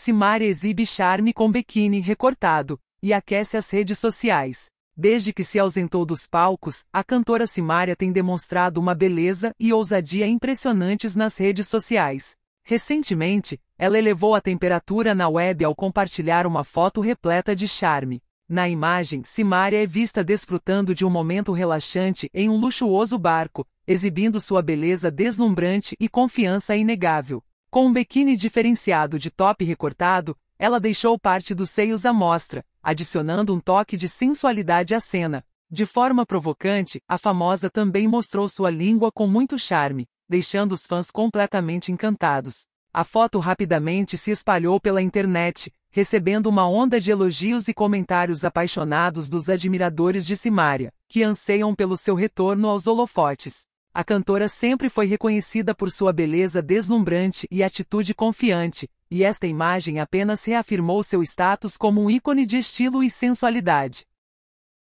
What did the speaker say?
Simária exibe charme com biquíni recortado e aquece as redes sociais. Desde que se ausentou dos palcos, a cantora Simária tem demonstrado uma beleza e ousadia impressionantes nas redes sociais. Recentemente, ela elevou a temperatura na web ao compartilhar uma foto repleta de charme. Na imagem, Simária é vista desfrutando de um momento relaxante em um luxuoso barco, exibindo sua beleza deslumbrante e confiança inegável. Com um biquíni diferenciado de top recortado, ela deixou parte dos seios à mostra, adicionando um toque de sensualidade à cena. De forma provocante, a famosa também mostrou sua língua com muito charme, deixando os fãs completamente encantados. A foto rapidamente se espalhou pela internet, recebendo uma onda de elogios e comentários apaixonados dos admiradores de Simária, que anseiam pelo seu retorno aos holofotes. A cantora sempre foi reconhecida por sua beleza deslumbrante e atitude confiante, e esta imagem apenas reafirmou seu status como um ícone de estilo e sensualidade.